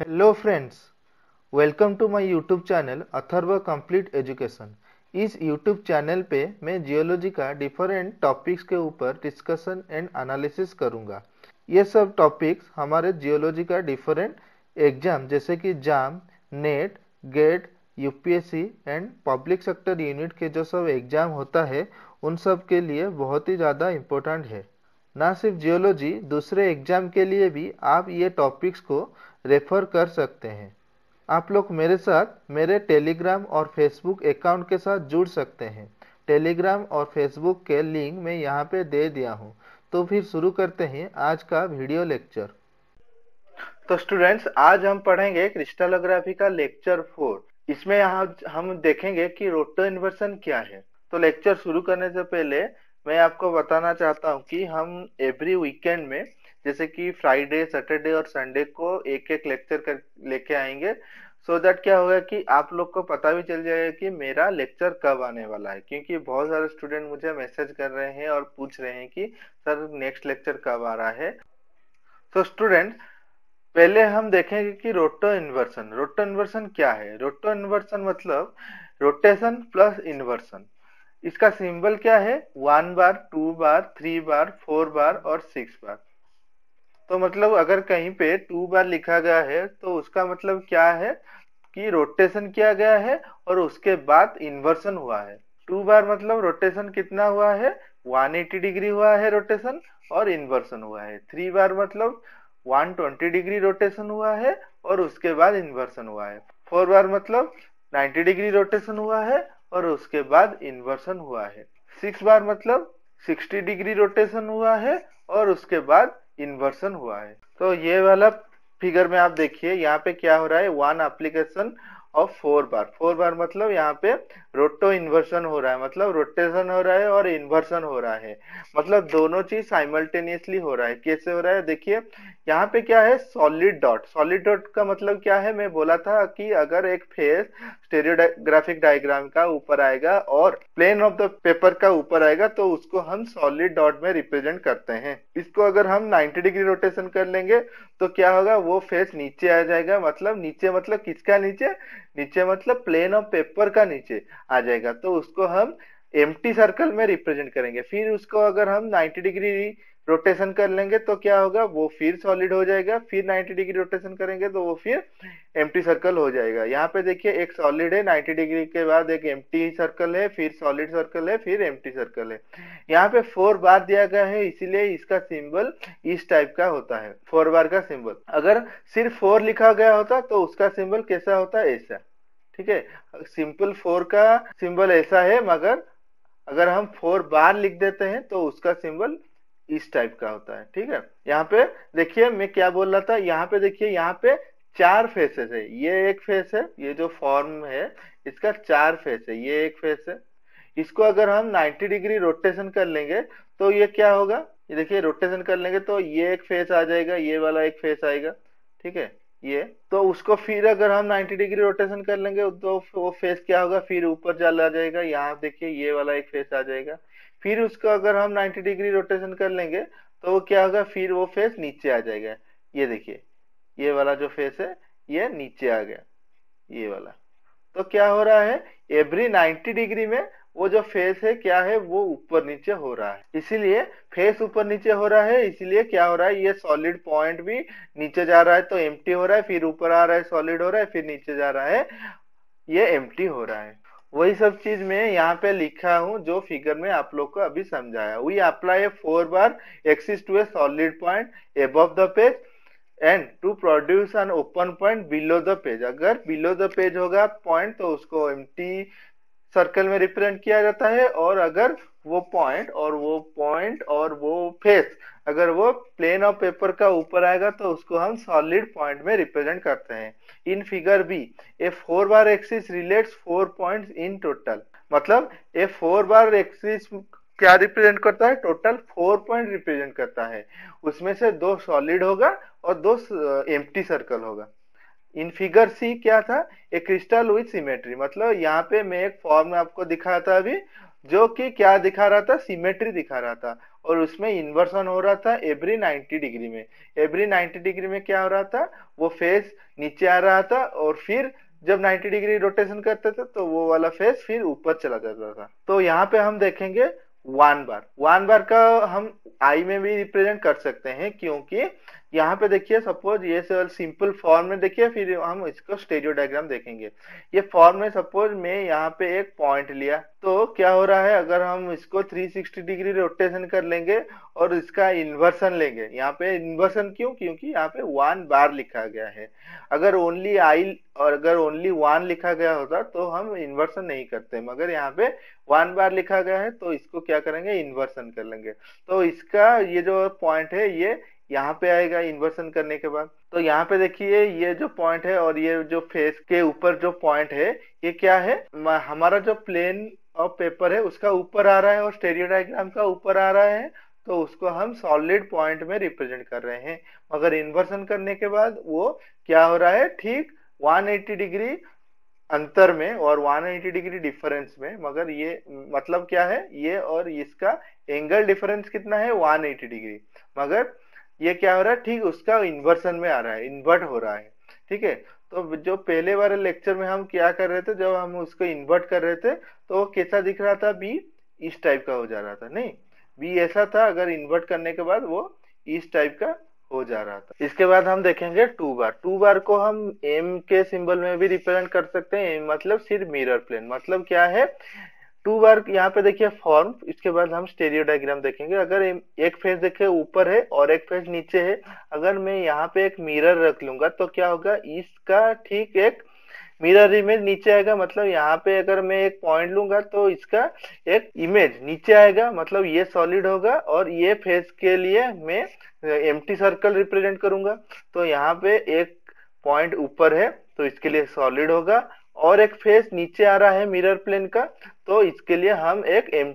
Hello friends welcome to my YouTube channel Atharva complete education इस YouTube channel पे मैं geology का डिफरेंट टॉपिक्स के ऊपर डिस्कशन एंड एनालिसिस करूँगा ये सब टॉपिक्स हमारे जियोलॉजी का डिफरेंट एग्जाम जैसे कि JAM NET GATE UPSC and public sector unit के जो सब एग्जाम होता है उन सब के लिए बहुत ही ज़्यादा इम्पोर्टेंट है ना सिर्फ जियोलॉजी दूसरे एग्जाम के लिए भी आप ये टॉपिक्स को रेफर कर सकते हैं आप लोग मेरे साथ मेरे टेलीग्राम और फेसबुक अकाउंट के साथ जुड़ सकते हैं टेलीग्राम और फेसबुक के लिंक मैं यहाँ पे दे दिया हूँ तो फिर शुरू करते हैं आज का वीडियो लेक्चर तो स्टूडेंट्स आज हम पढ़ेंगे क्रिस्टलोग्राफी का लेक्चर फोर इसमें यहाँ हम देखेंगे कि रोटो इन्वर्सन क्या है तो लेक्चर शुरू करने से पहले मैं आपको बताना चाहता हूँ कि हम एवरी वीकेंड में जैसे कि फ्राइडे सैटरडे और संडे को एक एक लेक्चर कर लेके आएंगे सो so दैट क्या होगा कि आप लोग को पता भी चल जाएगा कि मेरा लेक्चर कब आने वाला है क्योंकि बहुत सारे स्टूडेंट मुझे मैसेज कर रहे हैं और पूछ रहे हैं कि सर नेक्स्ट लेक्चर कब आ रहा है सो so, स्टूडेंट पहले हम देखेंगे कि रोटो इन्वर्सन रोटो इन्वर्सन क्या है रोटो इन्वर्सन मतलब रोटेशन प्लस इन्वर्सन इसका सिंबल क्या है one bar two bar three bar four bar और सिक्स बार तो मतलब अगर कहीं पे टू बार लिखा गया है तो उसका मतलब क्या है कि रोटेशन किया गया है और उसके बाद इन्वर्सन हुआ है टू बार मतलब रोटेशन कितना हुआ है 180 डिग्री हुआ है रोटेशन और इन्वर्सन हुआ है थ्री बार मतलब 120 डिग्री रोटेशन हुआ है और उसके बाद इन्वर्सन हुआ है फोर बार मतलब 90 डिग्री रोटेशन हुआ है और उसके बाद इन्वर्सन हुआ है सिक्स बार मतलब सिक्सटी डिग्री रोटेशन हुआ है और उसके बाद इन्वर्सन हुआ है तो ये वाला फिगर में आप देखिए यहाँ पे क्या हो रहा है one application of four bar four bar मतलब यहाँ पे रोटो इन्वर्सन हो रहा है मतलब रोटेशन हो रहा है और इन्वर्सन हो रहा है मतलब दोनों चीज साइमल्टेनियसली हो रहा है कैसे हो रहा है देखिए यहाँ पे क्या है सॉलिड डॉट सॉलिड डॉट का मतलब क्या है मैं बोला था कि अगर एक फेस स्टेरियोग्राफिक डायग्राम का ऊपर आएगा और प्लेन ऑफ द पेपर का ऊपर आएगा तो उसको हम सॉलिड डॉट में रिप्रेजेंट करते हैं इसको अगर हम 90 डिग्री रोटेशन कर लेंगे तो क्या होगा वो फेस नीचे आ जाएगा मतलब नीचे मतलब किसका नीचे नीचे मतलब प्लेन ऑफ पेपर का नीचे आ जाएगा तो उसको हम एम्प्टी सर्कल में रिप्रेजेंट करेंगे फिर उसको अगर हम नाइन्टी डिग्री रोटेशन कर लेंगे तो क्या होगा वो फिर सॉलिड हो जाएगा फिर 90 डिग्री रोटेशन करेंगे तो वो फिर एम्प्टी सर्कल हो जाएगा यहाँ पे देखिए एक सॉलिड है 90 डिग्री के बाद एक एम्प्टी सर्कल है फिर सॉलिड सर्कल है फिर एम्प्टी सर्कल है यहाँ पे फोर बार दिया गया है इसीलिए इसका सिंबल इस टाइप का होता है फोर बार का सिंबल अगर सिर्फ फोर लिखा गया होता तो उसका सिंबल कैसा होता ऐसा ठीक है सिंपल फोर का सिंबल ऐसा है मगर अगर हम फोर बार लिख देते हैं तो उसका सिंबल इस टाइप का होता है ठीक है यहाँ पे देखिए मैं क्या बोल रहा था यहाँ पे देखिए यहाँ पे चार फेसेस है ये एक फेस है ये जो फॉर्म है इसका चार फेस है ये एक फेस है इसको अगर हम 90 डिग्री रोटेशन कर लेंगे तो ये क्या होगा ये देखिए रोटेशन कर लेंगे तो ये एक फेस आ जाएगा ये वाला एक फेस आएगा ठीक है ये तो उसको फिर अगर हम 90 डिग्री रोटेशन कर लेंगे तो वो फेस क्या होगा फिर ऊपर चला जाएगा यहाँ देखिए ये वाला एक फेस आ जाएगा फिर उसको अगर हम 90 डिग्री रोटेशन कर लेंगे तो वो क्या होगा फिर वो फेस नीचे आ जाएगा ये देखिए ये वाला जो फेस है ये नीचे आ गया ये वाला तो क्या हो रहा है एवरी 90 डिग्री में वो जो फेस है क्या है वो ऊपर नीचे हो रहा है इसीलिए फेस ऊपर नीचे हो रहा है इसीलिए क्या हो रहा है ये सॉलिड पॉइंट भी नीचे जा रहा है तो एम्प्टी हो रहा है फिर ऊपर आ रहा है सॉलिड हो रहा है फिर नीचे जा रहा है ये एम्प्टी हो रहा है वही सब चीज में यहाँ पे लिखा हूँ जो फिगर में आप लोग को अभी समझाया we apply four bar axis to a solid point above the page and to produce an open point below the page अगर बिलो द पेज होगा पॉइंट तो उसको एम सर्कल में रिप्रेजेंट किया जाता है और अगर वो पॉइंट और वो पॉइंट और वो फेस अगर वो प्लेन ऑफ पेपर का ऊपर आएगा तो उसको हम सॉलिड पॉइंट में रिप्रेजेंट करते हैं in figure B A four bar axis relates four point in total मतलब ए फोर बार एक्सिस क्या रिप्रेजेंट करता है टोटल फोर पॉइंट रिप्रेजेंट करता है उसमें से दो सॉलिड होगा और दो एम्प्टी सर्कल होगा इन फिगर सी क्या था ए क्रिस्टल विथ सिमेट्री मतलब यहाँ पे मैं एक फॉर्म आपको दिखाया था अभी जो कि क्या दिखा रहा था सिमेट्री दिखा रहा था और उसमें इन्वर्सन हो रहा था एवरी 90 डिग्री में एवरी 90 डिग्री में क्या हो रहा था वो फेस नीचे आ रहा था और फिर जब 90 डिग्री रोटेशन करते थे तो वो वाला फेस फिर ऊपर चला जाता था तो यहाँ पे हम देखेंगे वन बार वन बार का हम आई में भी रिप्रेजेंट कर सकते हैं क्योंकि यहाँ पे देखिए सपोज ये सिंपल फॉर्म में देखिए फिर हम इसको स्टेडियो डायग्राम देखेंगे ये फॉर्म में सपोज मैं यहाँ पे एक पॉइंट लिया तो क्या हो रहा है अगर हम इसको 360 डिग्री रोटेशन कर लेंगे और इसका इन्वर्सन लेंगे यहाँ पे इन्वर्सन क्यों क्योंकि यहाँ पे वन बार लिखा गया है अगर ओनली आई और अगर ओनली वन लिखा गया होता तो हम इन्वर्सन नहीं करते मगर यहाँ पे वन बार लिखा गया है तो इसको क्या करेंगे इन्वर्सन कर लेंगे तो इसका ये जो पॉइंट है ये यहाँ पे आएगा इन्वर्सन करने के बाद तो यहाँ पे देखिए ये जो पॉइंट है और ये जो फेस के ऊपर जो पॉइंट है ये क्या है हमारा जो प्लेन और पेपर है उसका ऊपर आ रहा है और स्टेरियो डायग्राम का ऊपर आ रहा है तो उसको हम सॉलिड पॉइंट में रिप्रेजेंट कर रहे हैं मगर इन्वर्सन करने के बाद वो क्या हो रहा है ठीक 180 डिग्री अंतर में और 180 डिग्री डिफरेंस में मगर ये मतलब क्या है ये और इसका एंगल डिफरेंस कितना है 180 डिग्री मगर ये क्या हो रहा है ठीक उसका इन्वर्सन में आ रहा है इन्वर्ट हो रहा है ठीक है तो जो पहले वाले लेक्चर में हम क्या कर रहे थे जब हम उसको इन्वर्ट कर रहे थे तो वो कैसा दिख रहा था बी इस टाइप का हो जा रहा था नहीं बी ऐसा था अगर इन्वर्ट करने के बाद वो इस टाइप का हो जा रहा था इसके बाद हम देखेंगे टू बार टू बार को हम एम के सिंबल में भी रिप्रेजेंट कर सकते हैं एम मतलब सिर्फ मिरर प्लेन मतलब क्या है टू बार यहाँ पे देखिए फॉर्म इसके बाद हम स्टेरियो डायग्राम देखेंगे अगर एक फेज देखिए ऊपर है और एक फेज नीचे है अगर मैं यहाँ पे एक मिरर रख लूंगा तो क्या होगा इसका ठीक एक मिरर इमेज नीचे आएगा मतलब यहाँ पे अगर मैं एक पॉइंट लूंगा तो इसका एक इमेज नीचे आएगा मतलब ये सॉलिड होगा और ये फेज के लिए मैं एम सर्कल रिप्रेजेंट करूंगा तो यहाँ पे एक पॉइंट ऊपर है तो इसके लिए सॉलिड होगा और एक फेस नीचे आ रहा है मिरर प्लेन का तो इसके लिए हम एक एम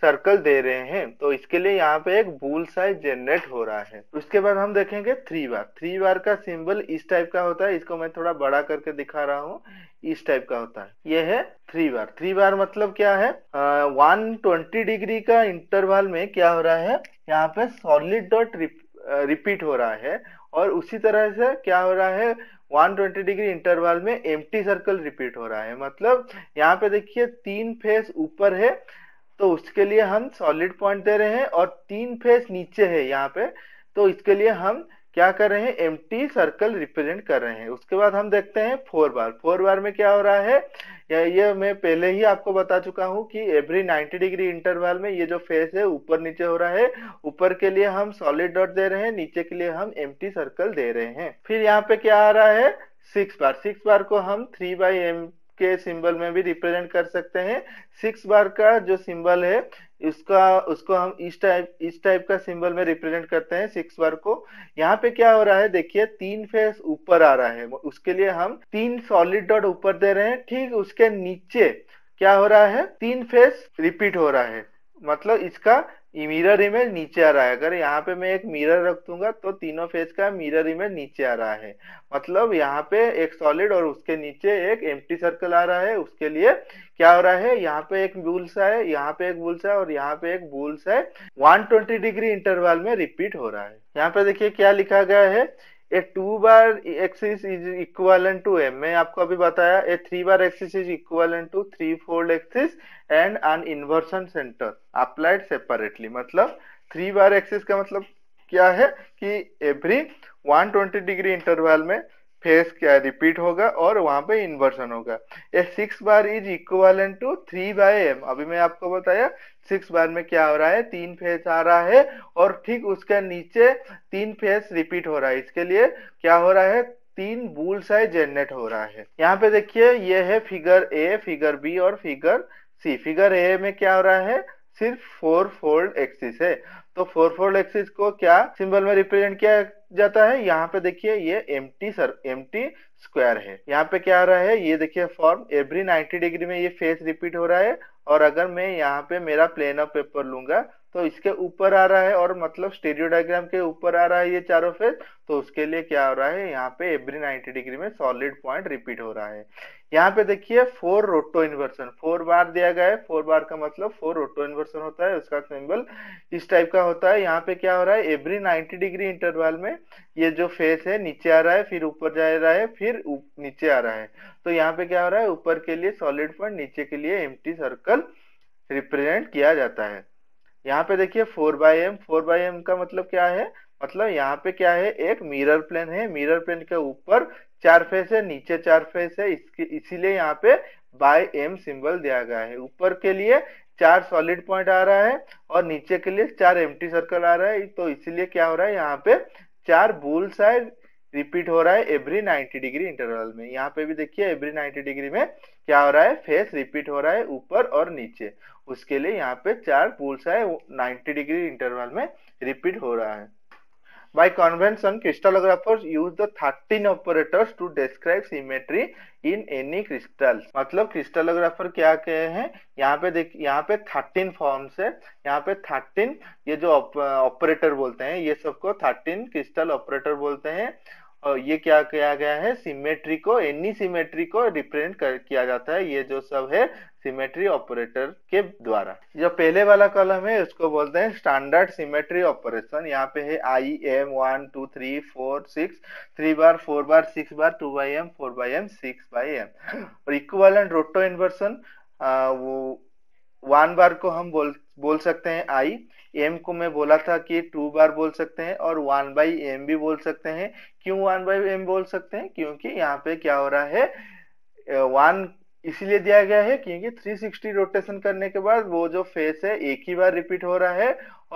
सर्कल दे रहे हैं तो इसके लिए यहाँ पे एक बुल साइज जनरेट हो रहा है उसके तो बाद हम देखेंगे थ्री बार थ्री बार का सिंबल इस टाइप का होता है इसको मैं थोड़ा बड़ा करके दिखा रहा हूँ इस टाइप का होता है ये है थ्री बार थ्री बार मतलब क्या है वन ट्वेंटी डिग्री का इंटरवल में क्या हो रहा है यहाँ पे सॉलिड डॉट रिपीट हो रहा है और उसी तरह से क्या हो रहा है 120 डिग्री इंटरवल में एम सर्कल रिपीट हो रहा है मतलब यहाँ पे देखिए तीन फेस ऊपर है तो उसके लिए हम सॉलिड पॉइंट दे रहे हैं और तीन फेस नीचे है यहाँ पे तो इसके लिए हम क्या कर रहे हैं एम टी सर्कल रिप्रेजेंट कर रहे हैं उसके बाद हम देखते हैं फोर बार फोर बार में क्या हो रहा है या ये मैं पहले ही आपको बता चुका हूं कि एवरी 90 डिग्री इंटरवल में ये जो फेस है ऊपर नीचे हो रहा है ऊपर के लिए हम सॉलिड डॉट दे रहे हैं नीचे के लिए हम एम टी सर्कल दे रहे हैं फिर यहाँ पे क्या आ रहा है सिक्स बार सिक्स बार को हम थ्री बाई एम के सिंबल में भी रिप्रेजेंट कर सकते हैं सिक्स बार का जो सिंबल है इसका उसको हम इस टाइप इस टाइप का सिंबल में रिप्रेजेंट करते हैं सिक्स बार को यहाँ पे क्या हो रहा है देखिए तीन फेस ऊपर आ रहा है उसके लिए हम तीन सॉलिड डॉट ऊपर दे रहे हैं ठीक उसके नीचे क्या हो रहा है तीन फेस रिपीट हो रहा है मतलब इसका मिरर इमेज नीचे आ रहा है अगर यहाँ पे मैं एक मिरर रख दूंगा तो तीनों फेज का मिरर इमेज नीचे आ रहा है मतलब यहाँ पे एक सॉलिड और उसके नीचे एक एम्प्टी सर्कल आ रहा है उसके लिए क्या हो रहा है यहाँ पे एक बुल्स है यहाँ पे एक बुल्स है और यहाँ पे एक बुल्स है 120 डिग्री इंटरवल में रिपीट हो रहा है यहाँ पे देखिए क्या लिखा गया है A two bar axis is equal to m मैं आपको अभी बताया A three bar axis is equal to three fold axis and an inversion centre applied separately मतलब थ्री बार एक्सिस का मतलब क्या है कि एवरी 120 डिग्री इंटरवल में फेस क्या रिपीट होगा और वहां पे इन्वर्सन होगा ये six bar is equivalent to three by m अभी मैं आपको बताया सिक्स बार में क्या हो रहा है तीन फेस आ रहा है और ठीक उसके नीचे तीन फेस रिपीट हो रहा है इसके लिए क्या हो रहा है तीन बुल साइज जनरेट हो रहा है यहाँ पे देखिए ये है फिगर ए फिगर बी और फिगर सी फिगर ए में क्या हो रहा है सिर्फ फोर फोल्ड एक्सिस है तो फोर फोल्ड एक्सिस को क्या सिंबल में रिप्रेजेंट किया जाता है यहाँ पे देखिए ये m t sir m t square है यहाँ पे क्या आ रहा है ये देखिए फॉर्म एवरी 90 डिग्री में ये फेस रिपीट हो रहा है और अगर मैं यहाँ पे मेरा प्लेन ऑफ पेपर लूंगा तो इसके ऊपर आ रहा है और मतलब स्टेडियो डायग्राम के ऊपर आ रहा है ये चारों फेज तो उसके लिए क्या हो रहा है यहाँ पे एवरी 90 डिग्री में सॉलिड पॉइंट रिपीट हो रहा है यहाँ पे देखिए फोर रोटो इन्वर्सन फोर बार दिया गया है फोर बार का मतलब फोर रोटो इन्वर्सन होता है उसका सिंबल इस टाइप का होता है यहाँ पे क्या हो रहा है एवरी 90 डिग्री इंटरवल में ये जो फेस है नीचे आ रहा है फिर ऊपर जा रहा है फिर नीचे आ रहा है तो यहाँ पे क्या हो रहा है ऊपर के लिए सॉलिड पॉइंट नीचे के लिए एम्प्टी सर्कल रिप्रेजेंट किया जाता है यहाँ पे देखिए four by m four by m का मतलब क्या है मतलब यहाँ पे क्या है एक मिरर प्लेन है मिरर प्लेन के ऊपर चार फेस है नीचे चार फेस है इसके इसीलिए यहाँ पे बाय एम सिंबल दिया गया है ऊपर के लिए चार सॉलिड पॉइंट आ रहा है और नीचे के लिए चार एम सर्कल आ रहा है तो इसीलिए क्या हो रहा है यहाँ पे चार बुल साइड रिपीट हो रहा है एवरी 90 डिग्री इंटरवल में यहाँ पे भी देखिए एवरी 90 डिग्री में क्या हो रहा है फेस रिपीट हो रहा है ऊपर और नीचे उसके लिए यहाँ पे चार पुल्स है नाइन्टी डिग्री इंटरवल में रिपीट हो रहा है By convention, crystallographers use the 13 operators to describe symmetry in any crystals. मतलब क्रिस्टलोग्राफर क्या कहे हैं यहाँ पे देख यहाँ पे 13 फॉर्म्स है यहाँ पे 13 ये जो ऑपरेटर बोलते हैं ये सबको 13 क्रिस्टल ऑपरेटर बोलते हैं ये क्या किया गया है सिमेट्री को एनी सिमेट्री को रिप्रेजेंट कर किया जाता है ये जो सब है सिमेट्री ऑपरेटर के द्वारा जो पहले वाला कॉलम है उसको बोलते हैं स्टैंडर्ड सिमेट्री ऑपरेशन यहाँ पे है i m one two three four six three bar four bar six bar two by m four by m six by m और इक्वल एंड रोटो इन्वर्सन वो वन बार को हम बोल बोल सकते हैं आई एम को मैं बोला था कि टू बार बोल सकते हैं और वन बाई एम भी बोल सकते हैं क्यों वन बाई एम बोल सकते हैं क्योंकि यहाँ पे क्या हो रहा है वन इसीलिए दिया गया है क्योंकि 360 रोटेशन करने के बाद वो जो फेस है एक ही बार रिपीट हो रहा है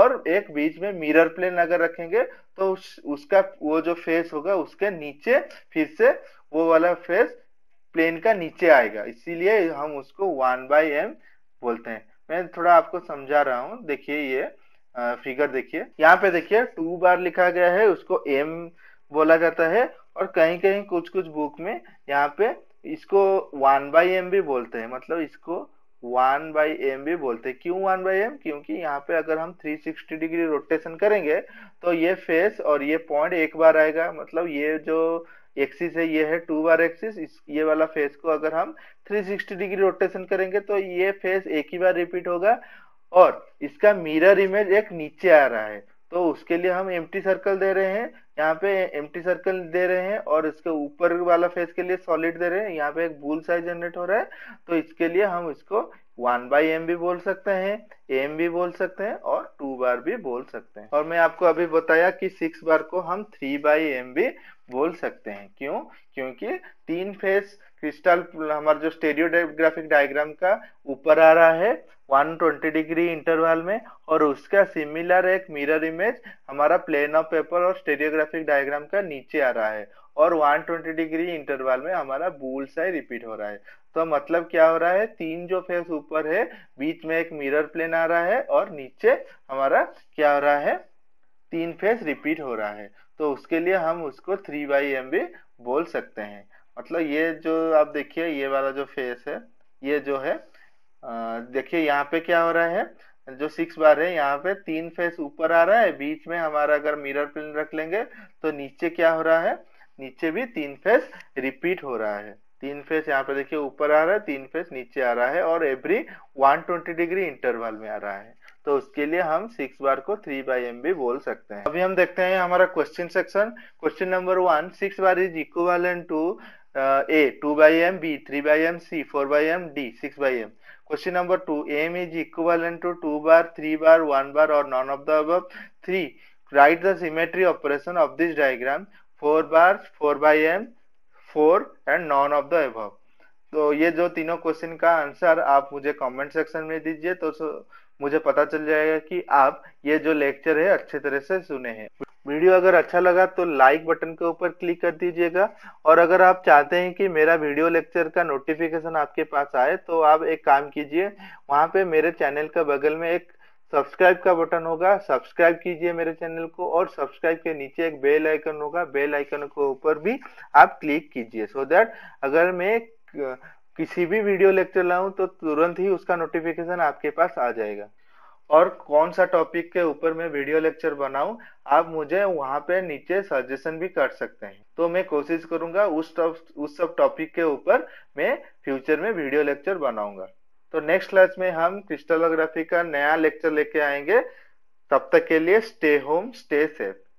और एक बीच में मिरर प्लेन अगर रखेंगे तो उस, उसका वो जो फेस होगा उसके नीचे फिर से वो वाला फेस प्लेन का नीचे आएगा इसीलिए हम उसको वन बाई एम बोलते हैं मैं थोड़ा आपको समझा रहा हूँ देखिए ये फिगर देखिए यहाँ पे देखिए टू बार लिखा गया है उसको एम बोला जाता है और कहीं कहीं कुछ कुछ बुक में यहाँ पे इसको वन बाई एम भी बोलते हैं मतलब इसको वन बाई एम भी बोलते हैं क्यों वन बाई एम क्योंकि यहाँ पे अगर हम 360 डिग्री रोटेशन करेंगे तो ये फेस और ये पॉइंट एक बार आएगा मतलब ये जो एक्सिस है ये है टू बार एक्सिस इस ये वाला फेस को अगर हम 360 डिग्री रोटेशन करेंगे तो ये फेस एक ही बार रिपीट होगा और इसका मिरर इमेज एक नीचे आ रहा है तो उसके लिए हम टी सर्कल दे रहे हैं यहाँ पे टी सर्कल दे रहे हैं और इसके ऊपर वाला फेस के लिए सॉलिड दे रहे हैं यहाँ पे एक बूल साइज जनरेट हो रहा है तो इसके लिए हम इसको वन बाई एम भी बोल सकते हैं एम भी बोल सकते हैं और टू बार भी बोल सकते हैं और मैं आपको अभी बताया कि सिक्स बार को हम थ्री बाई एम भी बोल सकते हैं क्यों क्योंकि तीन फेस क्रिस्टल हमारा जो स्टेडियोग्राफिक डायग्राम का ऊपर आ रहा है 120 डिग्री इंटरवल में और उसका सिमिलर एक मिरर इमेज हमारा प्लेन ऑफ पेपर और स्टेडियोग्राफिक डायग्राम का नीचे आ रहा है और 120 डिग्री इंटरवल में हमारा बुल साई रिपीट हो रहा है तो मतलब क्या हो रहा है तीन जो फेस ऊपर है बीच में एक मिरर प्लेन आ रहा है और नीचे हमारा क्या हो रहा है तीन फेस रिपीट हो रहा है तो उसके लिए हम उसको थ्री बाई एम भी बोल सकते हैं मतलब ये जो आप देखिए ये वाला जो फेस है ये जो है देखिए यहाँ पे क्या हो रहा है जो सिक्स बार है यहाँ पे तीन फेस ऊपर आ रहा है बीच में हमारा अगर मिरर प्लेन रख लेंगे तो नीचे क्या हो रहा है नीचे भी तीन फेस रिपीट हो रहा है तीन फेस यहाँ पे देखिए ऊपर आ रहा है तीन फेस नीचे आ रहा है और एवरी 120 डिग्री इंटरवल में आ रहा है तो उसके लिए हम सिक्स बार को थ्री बाई एम भी बोल सकते हैं अभी हम देखते हैं हमारा question section question number one six bar is equal to A two by m B three by m C four by m D six by m question number two m is equal to two bar three bar one bar और none of the अब three right the symmetry operation of this diagram four bar four by m four and none of the अब तो ये जो तीनों question का answer आप मुझे कमेंट सेक्शन में दीजिए तो मुझे पता चल जाएगा कि आप ये जो लेक्चर है अच्छे तरह से सुने हैं वीडियो अगर अच्छा लगा तो लाइक बटन के ऊपर क्लिक कर दीजिएगा और अगर आप चाहते हैं कि मेरा वीडियो लेक्चर का नोटिफिकेशन आपके पास आए तो आप एक काम कीजिए वहाँ पे मेरे चैनल के बगल में एक सब्सक्राइब का बटन होगा सब्सक्राइब कीजिए मेरे चैनल को और सब्सक्राइब के नीचे एक बेल आइकन होगा बेल आइकन के ऊपर भी आप क्लिक कीजिए सो दैट अगर मैं किसी भी वीडियो लेक्चर लाऊं तो तुरंत ही उसका नोटिफिकेशन आपके पास आ जाएगा और कौन सा टॉपिक के ऊपर मैं वीडियो लेक्चर बनाऊं आप मुझे वहां पे नीचे सजेशन भी कर सकते हैं तो मैं कोशिश करूंगा उस उस सब टॉपिक के ऊपर मैं फ्यूचर में वीडियो लेक्चर बनाऊंगा तो नेक्स्ट क्लास में हम क्रिस्टलोग्राफी का नया लेक्चर लेके आएंगे तब तक के लिए स्टे होम स्टे सेफ